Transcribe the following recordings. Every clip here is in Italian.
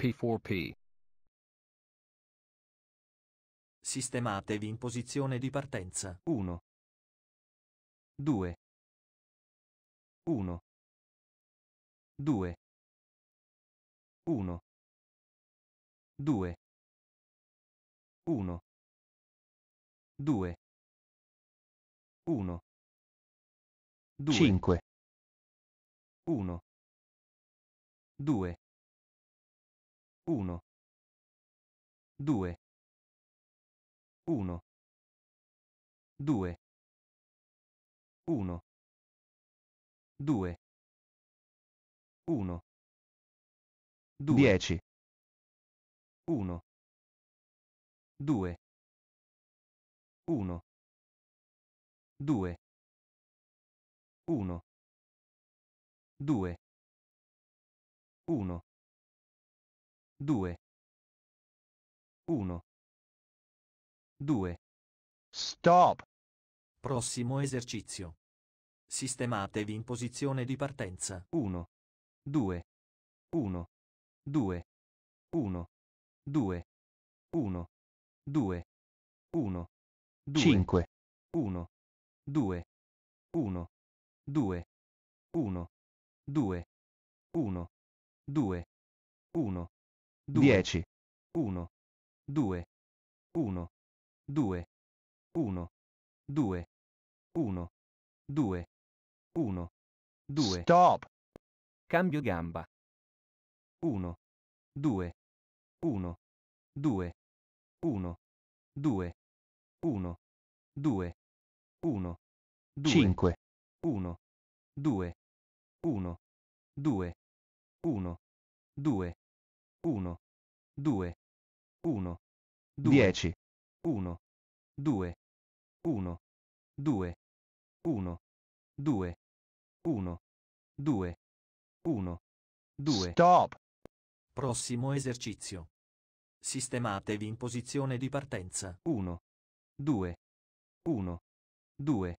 P4P. Sistematevi in posizione di partenza. 1 2 1 2 1 2 1 2 1 2 5 1 2 1 2 1 2 1 2 1 2 10 1 2 1 2 1 2 1 2 1 2 Stop. Prossimo esercizio. Sistematevi in posizione di partenza. 1 2 1 2 1 2 1 2 1 2 5 1 2 1 2 1 2 1 2 1 10 1 2 1 2 1 2 1 2 1 2 Stop. Cambio gamba. 1 2 1 2 1 2 1 2 1 2 5 1 2 1 2 1 2 1, 2, 1, 2, 10, 1, 2, 1, 2, 1, 2, 1, 2, 1, 2. Stop. Prossimo esercizio. Sistematevi in posizione di partenza. 1, 2, 1, 2,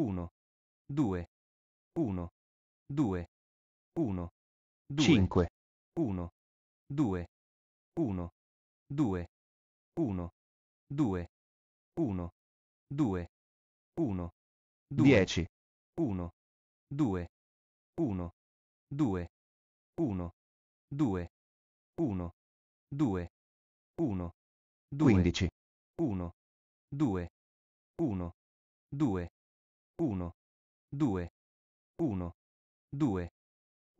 1, 2, 1, 2, 1, 2, 5, 1, 2, 1, 2, 1, 2, 1, 2, 1, 10, 1, 2, 1, 2, 1, 2, 1, 2, 1, 15, 1, 2, 1, 2, 1, 2,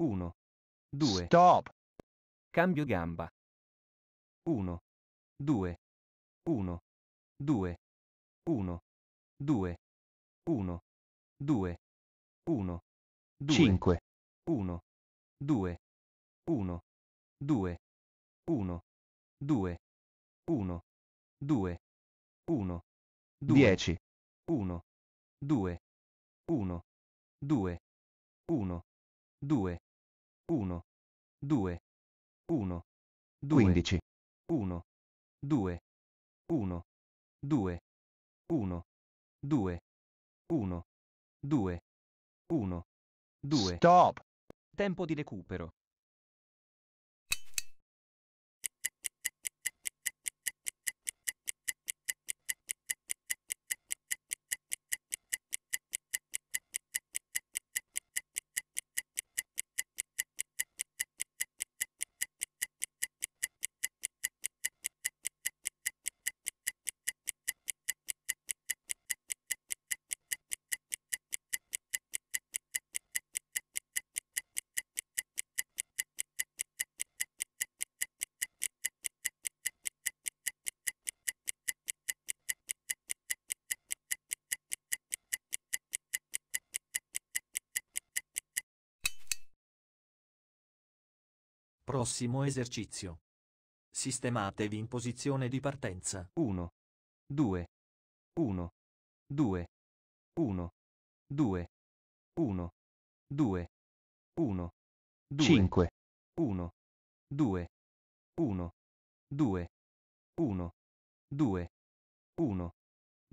1, 2, 1, 2. Stop. Cambio gamba. 1, 2, 1, 2, 1, 2, 1, 2, 1, 2, 5, 1, 2, 1, 2, 1, 2, 1, 2, 1, 10, 1, 2, 1, 2, 1, 2, 1, 2, 1, 2, 15, 1, 2, 1, 2, 1, 2, 1, 2, 1, 2. Stop. Tempo di recupero. Prossimo esercizio. Sistematevi in posizione di partenza. 1, 2, 1, 2, 1, 2, 1, 2, 1, 2, 5, 1, 2, 1, 2, 1, 2, 1,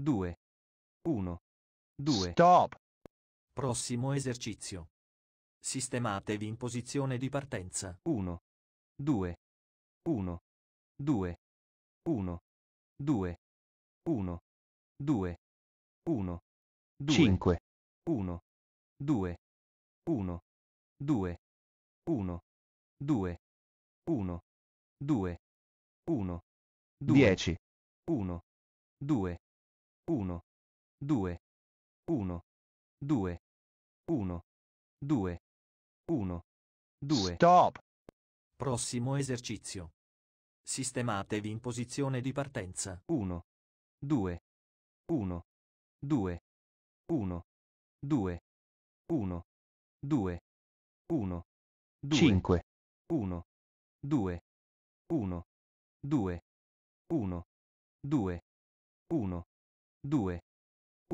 2, 1, 2. Stop. Prossimo esercizio. Sistematevi in posizione di partenza. 1, 2, 1, 2, 1, 2, 1, 2, 1, 5, 1, 2, 1, 2, 1, 2, 1, 2, 1, 10, 1, 2, 1, 2, 1, 2, 1, 2, 1, 2. Stop. Prossimo esercizio. Sistematevi in posizione di partenza. 1, 2, 1, 2, 1, 2, 1, 2, 1, 2, 5, 1, 2, 1, 2, 1, 2, 1, 2,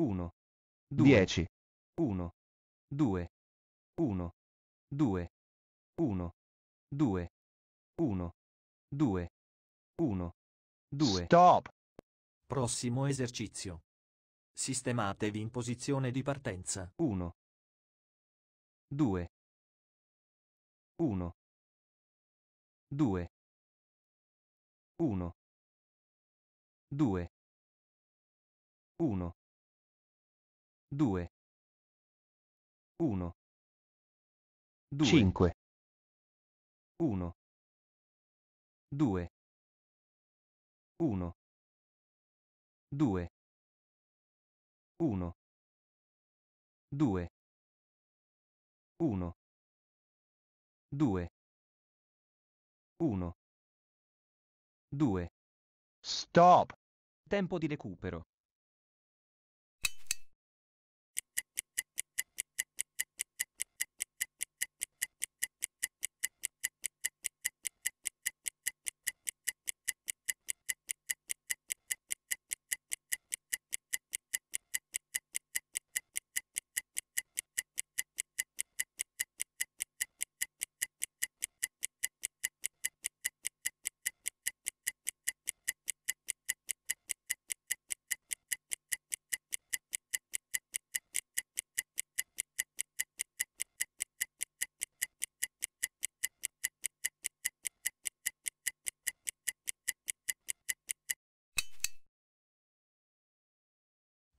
1, 10, 1, 2, 1, 2, 1, 2, 1, 2, 1, 2. Stop. Prossimo esercizio. Sistematevi in posizione di partenza. 1, 2, 1, 2, 1, 2, 1, 2, 1, 2. 5 1 2 1 2 1 2 1 2 1 2 Stop! Tempo di recupero.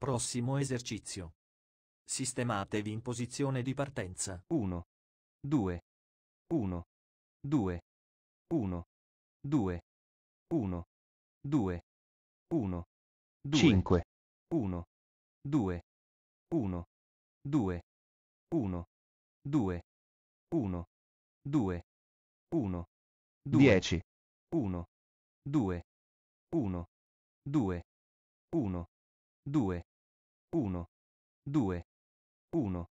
Prossimo esercizio. Sistematevi in posizione di partenza. 1, 2, 1, 2, 1, 2, 1, 2, 1, 2, 5, 1, 2, 1, 2, 1, 2, 1, 2, 1, 10, 1, 2, 1, 2, 1, 2, 1, 2, 1,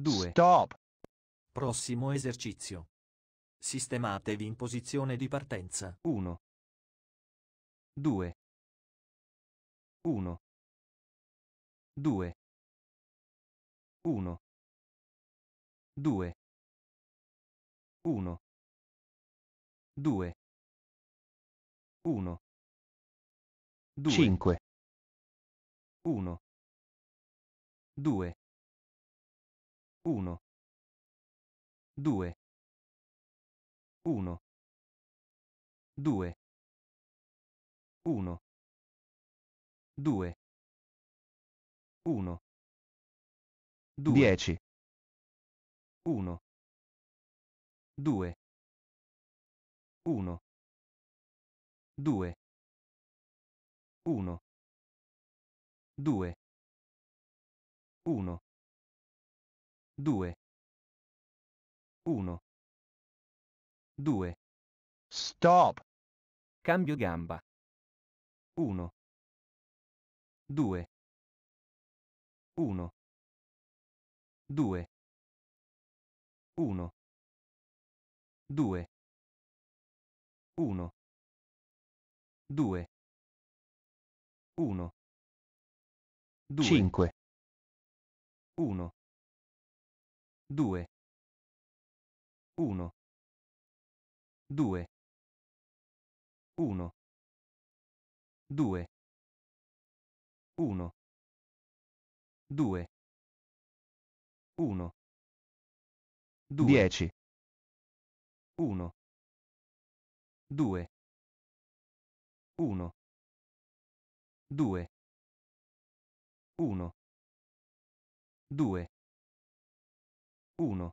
2. Stop. Prossimo esercizio. Sistematevi in posizione di partenza. 1, 2, 1, 2, 1, 2, 1, 2, 1, 2, 5, 1, due uno due uno due uno due uno due dieci uno due uno due uno due 1 2 1 2 stop cambio gamba 1 2 1 2 1 2 1 2 1 2 5 1 2 1 2 1 2 1 2 1 2 10 1 2 1 2 1 2 1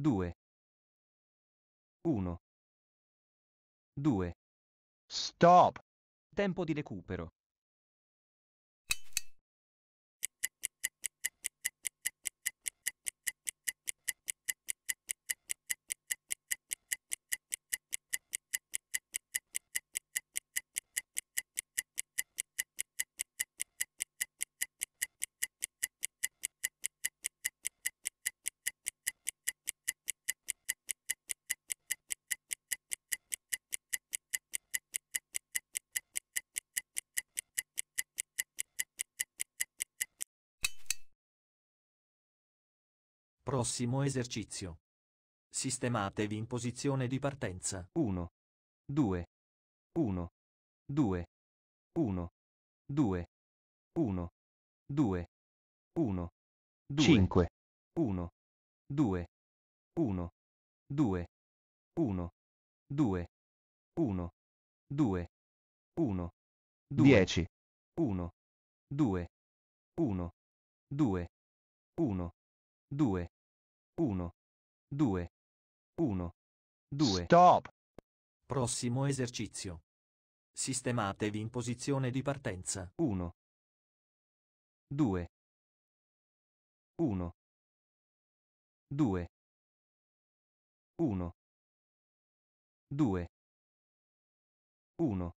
2 1 2 Stop! Tempo di recupero. prossimo esercizio. Sistematevi in posizione di partenza. 1, 2, 1, 2, 1, 2, 1, 2, 1, 2, 5, 1, 2, 1, 2, 1, 2, 1, 2, 1, 2, 10, 1, 2, 1, 2, 1, 2, 1, 2, 1, 2. Stop. Prossimo esercizio. Sistematevi in posizione di partenza. 1, 2, 1, 2, 1, 2, 1,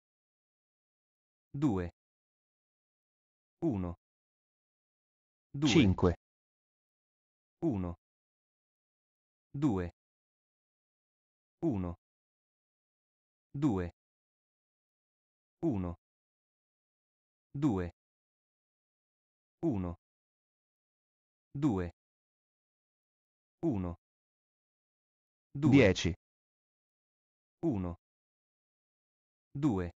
2, 1, 2, 5, 1, due uno due uno due uno due uno due dieci uno due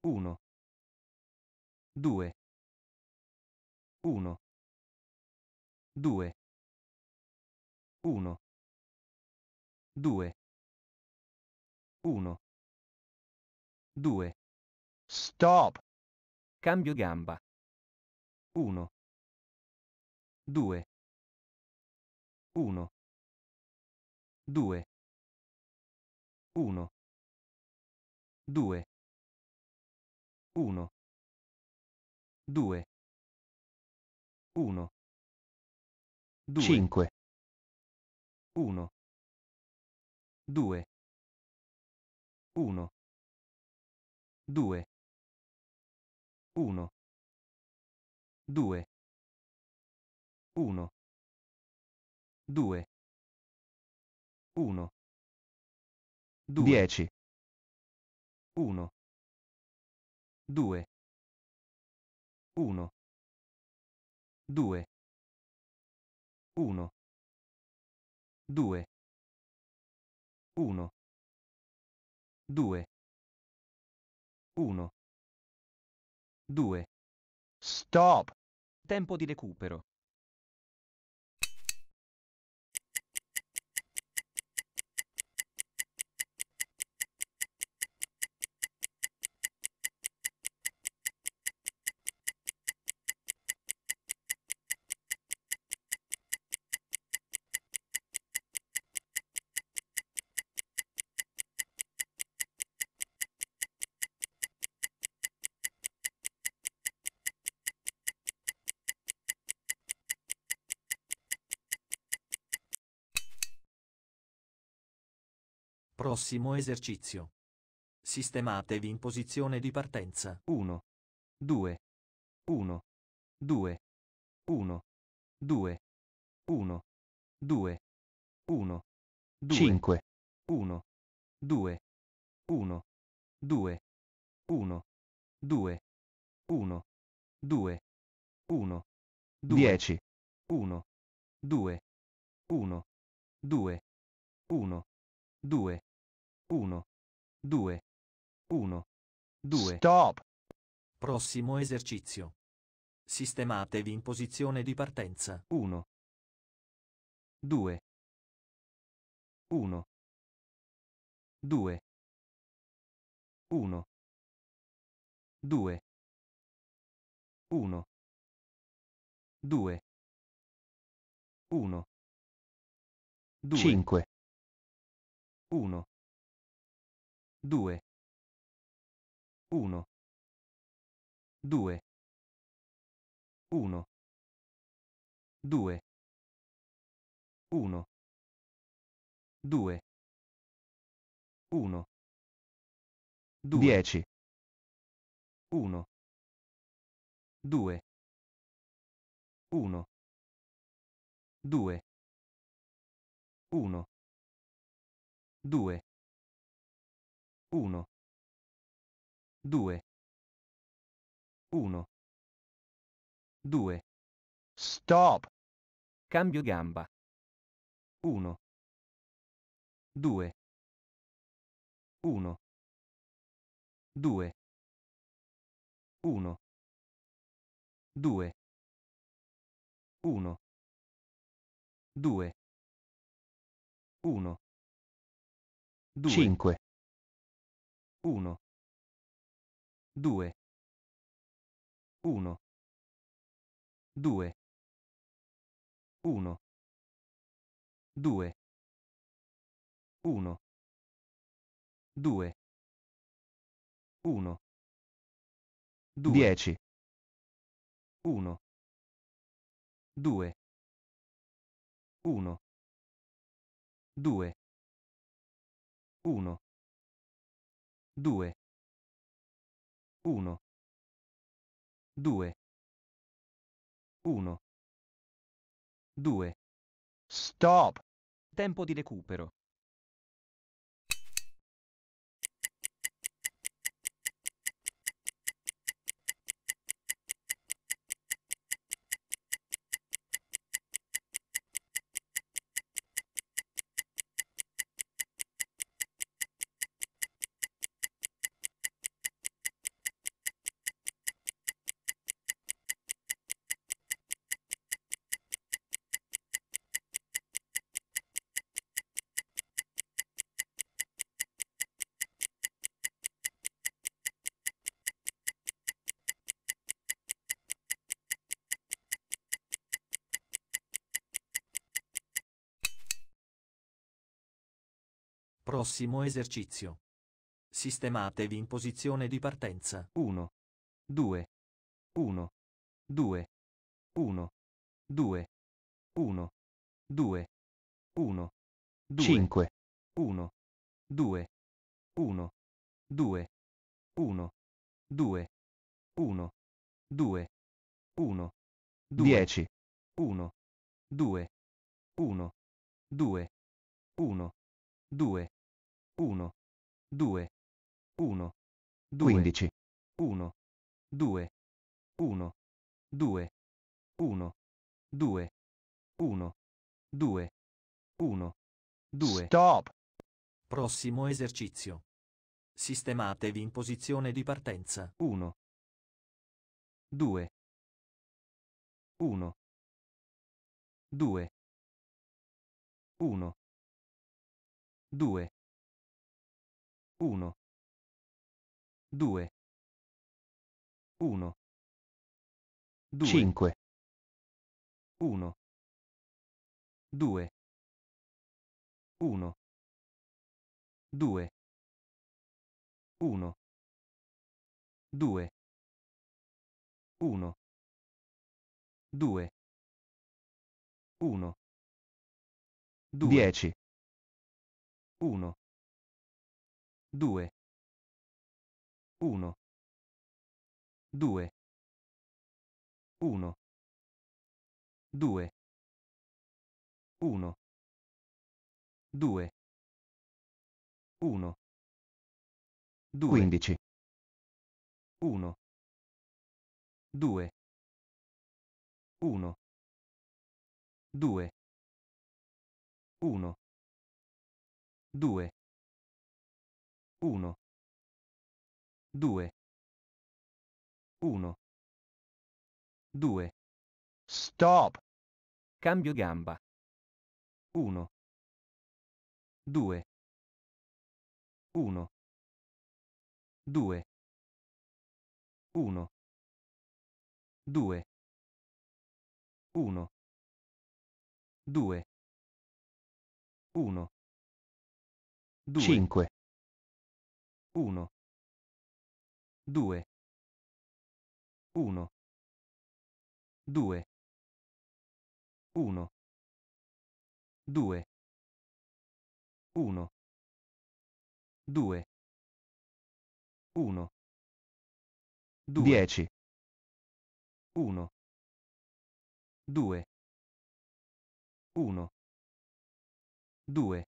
uno due uno due 1 2 1 2 Stop. Cambio gamba. 1 2 1 2 1 2 1 2 1 2 5 1 2 1 2 1 2 1 2 1 2 10 1 2 1 2 1 2 1 2 1 2 Stop. Tempo di recupero. prossimo esercizio. Sistematevi in posizione di partenza. 1, 2, 1, 2, 1, 2, 1, 2, 1, 2, 5, 1, 2, 1, 2, 1, 2, 1, 2, 1, 10, 1, 2, 1, 2, 1, 2, 1, 2, 1, 2. Stop. Prossimo esercizio. Sistematevi in posizione di partenza. 1, 2, 1, 2, 1, 2, 1, 2, 1, 2, 5, 1, due uno due uno due uno due uno due dieci uno due uno due uno due 1 2 1 2 Stop. Cambio gamba. 1 2 1 2 1 2 1 2 1 2 5 1 2 1 2 1 2 1 2 1 2 10 1 2 1 2 1 2 1 2 1 2 Stop. Tempo di recupero. Prossimo esercizio. Sistematevi in posizione di partenza. 1, 2, 1, 2, 1, 2, 1, 2, 1, 2, 5, 1, 2, 1, 2, 1, 2, 1, 2, 1, 10, 1, 2, 1, 2, 1, 2, 1, 2, 1, 2, 15, 1, 2, 1, 2, 1, 2, 1, 2, 1, 2. Stop. Prossimo esercizio. Sistematevi in posizione di partenza. 1, 2, 1, 2, 1, 2, 1 2 1 2 5 1 2 1 2 1 2 1 2 1 2 10 1 due uno due uno due uno due uno due quindici uno due uno due uno due 1 2 1 2 Stop. Cambio gamba. 1 2 1 2 1 2 1 2 1 2 5 1 2 1 2 1 2 1 2 1 2 10 1 2 1 2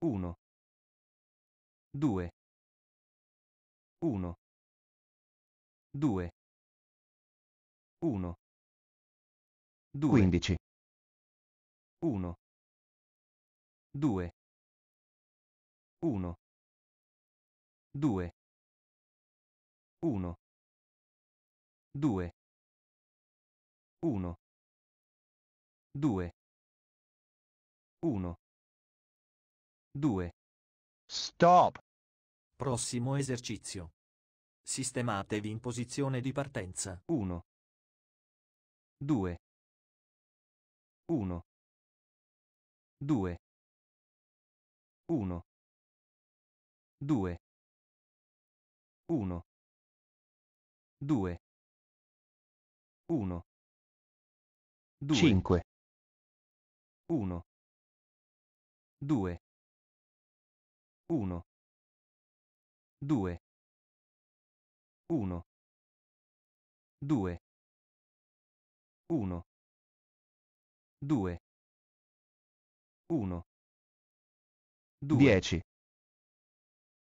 1 due uno due uno due quindici uno due uno due uno due uno due uno due Stop. Prossimo esercizio. Sistematevi in posizione di partenza. 1 2 1 2 1 2 1 2 1 2 5 1 2 1 2 1 2 1 2 1 2 10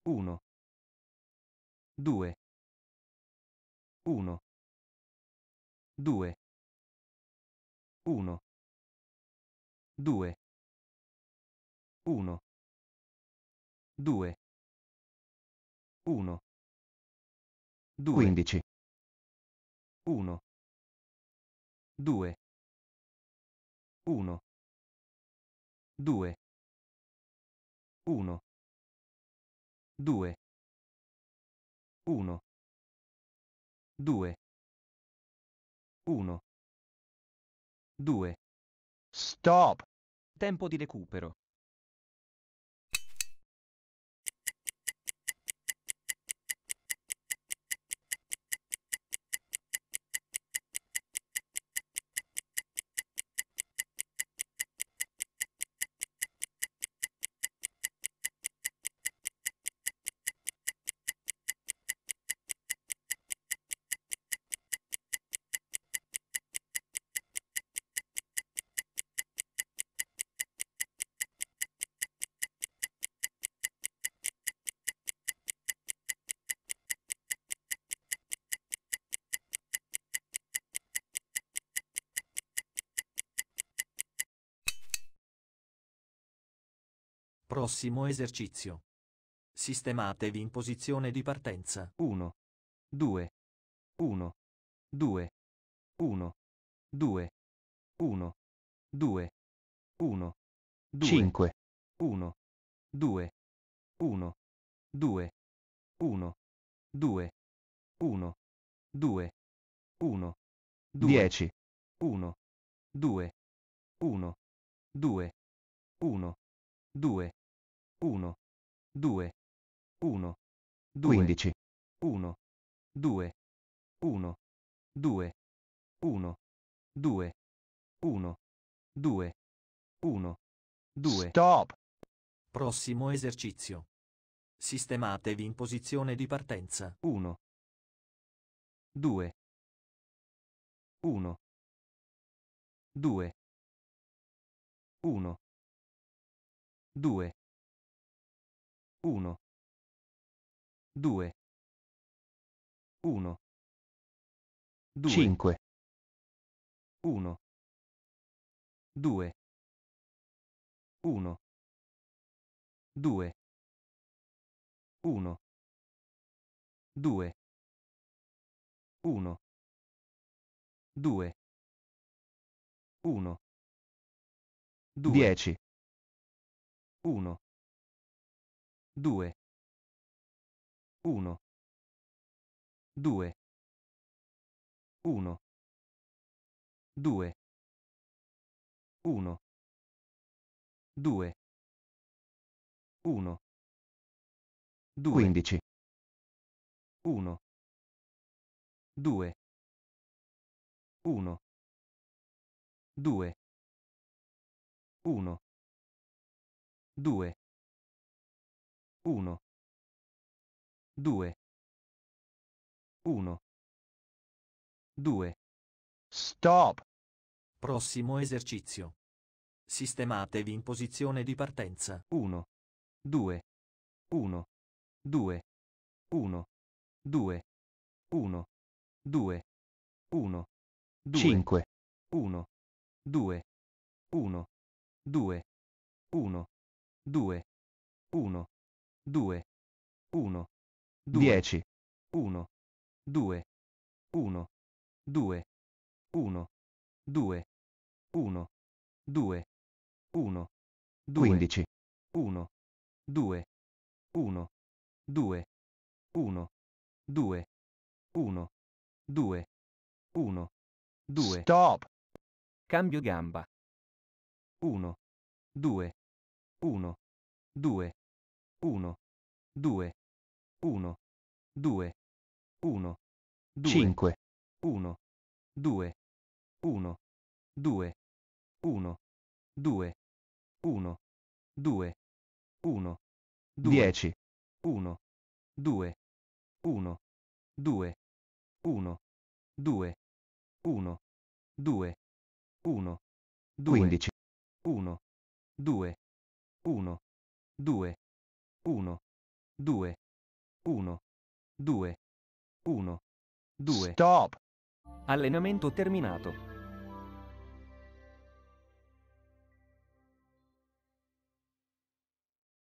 1 2 1 2 1 2 1 2 1 2 15 1 2 1 2 1 2 1 2 1 2 Stop. Tempo di recupero. prossimo esercizio. Sistematevi in posizione di partenza. 1, 2, 1, 2, 1, 2, 1, 2, 1, 2, 5, 1, 2, 1, 2, 1, 2, 1, 2, 1, 2, 10, 1, 2, 1, 2, 1, 2, 1, 2, 1, 2, 15, 1, 2, 1, 2, 1, 2, 1, 2, 1, 2. Stop. Prossimo esercizio. Sistematevi in posizione di partenza. 1, 2, 1, 2, 1, 2, 1 2 1 2 5 1 2 1 2 1 2 1 2 1 2 10 1 due uno due uno due uno due uno due quindici uno due uno due uno due 1 2 1 2 Stop. Prossimo esercizio. Sistematevi in posizione di partenza. 1 2 1 2 1 2 1 2 1 2 5 1 2 1 2 1 2 1 2, 1, 2, 10, 1, 2, 1, 2, 1, 2, 1, 2, 1, 15, 1, 2, 1, 2, 1, 2, 1, 2, 1, 2. Stop. Cambio gamba. 1, 2, 1, 2, 1, 2, 1, 2, 1, 2, 5, 1, 2, 1, 2, 1, 2, 1, 2, 1, 2, 10, 1, 2, 1, 2, 1, 2, 1, 2, 1, 2, 15, 1, 2, 1, 2, 1, 2, 1, 2, 1, 2. Stop! Allenamento terminato.